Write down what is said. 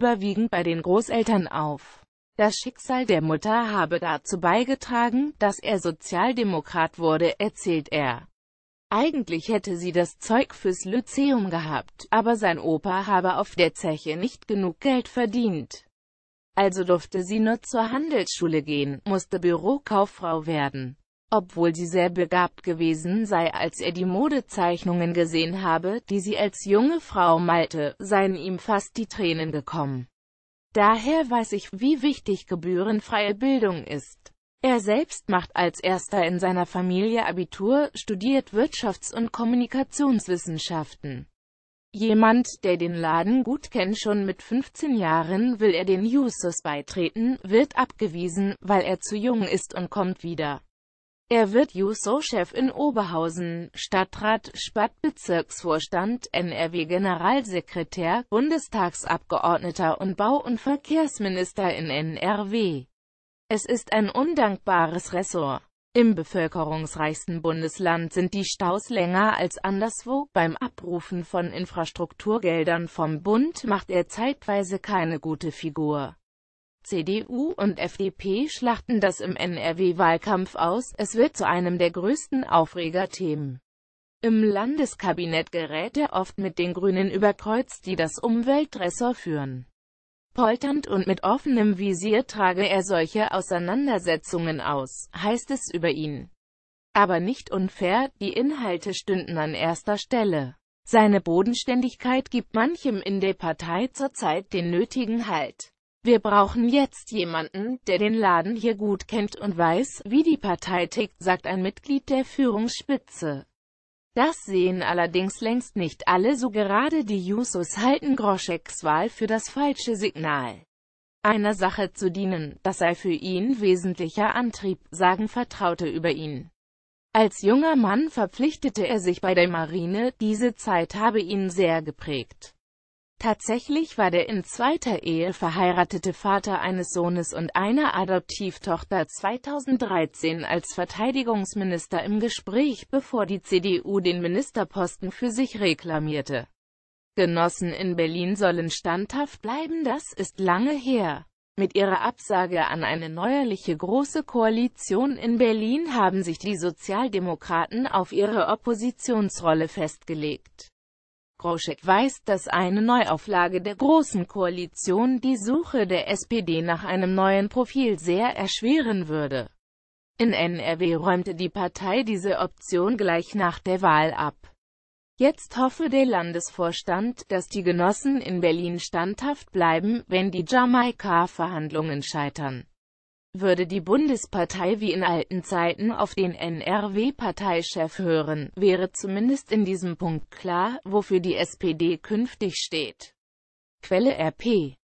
überwiegend bei den Großeltern auf. Das Schicksal der Mutter habe dazu beigetragen, dass er Sozialdemokrat wurde, erzählt er. Eigentlich hätte sie das Zeug fürs Lyzeum gehabt, aber sein Opa habe auf der Zeche nicht genug Geld verdient. Also durfte sie nur zur Handelsschule gehen, musste Bürokauffrau werden obwohl sie sehr begabt gewesen sei, als er die Modezeichnungen gesehen habe, die sie als junge Frau malte, seien ihm fast die Tränen gekommen. Daher weiß ich, wie wichtig gebührenfreie Bildung ist. Er selbst macht als erster in seiner Familie Abitur, studiert Wirtschafts- und Kommunikationswissenschaften. Jemand, der den Laden gut kennt, schon mit 15 Jahren will er den Jusos beitreten, wird abgewiesen, weil er zu jung ist und kommt wieder. Er wird Juso-Chef in Oberhausen, Stadtrat, Spattbezirksvorstand, NRW-Generalsekretär, Bundestagsabgeordneter und Bau- und Verkehrsminister in NRW. Es ist ein undankbares Ressort. Im bevölkerungsreichsten Bundesland sind die Staus länger als anderswo. Beim Abrufen von Infrastrukturgeldern vom Bund macht er zeitweise keine gute Figur. CDU und FDP schlachten das im NRW-Wahlkampf aus, es wird zu einem der größten Aufregerthemen. Im Landeskabinett gerät er oft mit den Grünen überkreuzt, die das Umweltressort führen. Polternd und mit offenem Visier trage er solche Auseinandersetzungen aus, heißt es über ihn. Aber nicht unfair, die Inhalte stünden an erster Stelle. Seine Bodenständigkeit gibt manchem in der Partei zurzeit den nötigen Halt. Wir brauchen jetzt jemanden, der den Laden hier gut kennt und weiß, wie die Partei tickt, sagt ein Mitglied der Führungsspitze. Das sehen allerdings längst nicht alle so gerade die Jusos halten Groscheks Wahl für das falsche Signal. Einer Sache zu dienen, das sei für ihn wesentlicher Antrieb, sagen Vertraute über ihn. Als junger Mann verpflichtete er sich bei der Marine, diese Zeit habe ihn sehr geprägt. Tatsächlich war der in zweiter Ehe verheiratete Vater eines Sohnes und einer Adoptivtochter 2013 als Verteidigungsminister im Gespräch, bevor die CDU den Ministerposten für sich reklamierte. Genossen in Berlin sollen standhaft bleiben, das ist lange her. Mit ihrer Absage an eine neuerliche Große Koalition in Berlin haben sich die Sozialdemokraten auf ihre Oppositionsrolle festgelegt. Groschek weist, dass eine Neuauflage der Großen Koalition die Suche der SPD nach einem neuen Profil sehr erschweren würde. In NRW räumte die Partei diese Option gleich nach der Wahl ab. Jetzt hoffe der Landesvorstand, dass die Genossen in Berlin standhaft bleiben, wenn die Jamaika-Verhandlungen scheitern würde die Bundespartei wie in alten Zeiten auf den NRW-Parteichef hören, wäre zumindest in diesem Punkt klar, wofür die SPD künftig steht. Quelle RP